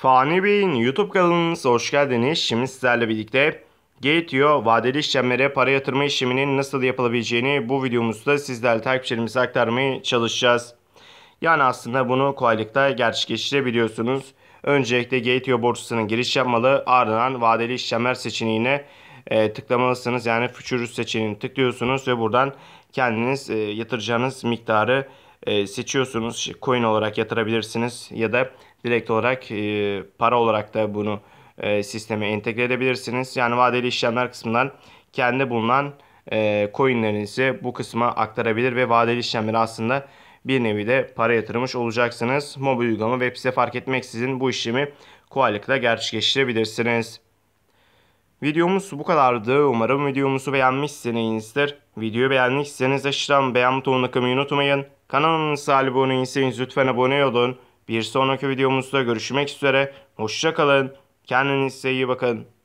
Fani Bey'in YouTube kanalınıza hoş geldiniz. Şimdi sizlerle birlikte Gateo vadeli işlemlere para yatırma işleminin nasıl yapılabileceğini bu videomuzda sizlerle takipçilerimize aktarmaya çalışacağız. Yani aslında bunu kolaylıkla gerçekleştirebiliyorsunuz. Öncelikle Gateo borsasına giriş yapmalı ardından vadeli işlemler seçeneğine e, tıklamalısınız. Yani Futures seçeneğini tıklıyorsunuz ve buradan kendiniz e, yatıracağınız miktarı e, seçiyorsunuz. Coin olarak yatırabilirsiniz ya da direkt olarak e, para olarak da bunu e, sisteme entegre edebilirsiniz. Yani vadeli işlemler kısmından kendi bulunan e, coinlerinizi bu kısma aktarabilir ve vadeli işlemleri aslında bir nevi de para yatırmış olacaksınız. Mobil uygulama web site fark etmeksizin bu işlemi kolaylıkla gerçekleştirebilirsiniz. Videomuz bu kadardı. Umarım videomuzu beğenmişsinizdir. Videoyu beğendiyseniz aşağıdan beğen butonuna kılmayı unutmayın. Kanalımın sahibi aboneyseniz lütfen abone olun. Bir sonraki videomuzda görüşmek üzere. Hoşçakalın. Kendinize iyi bakın.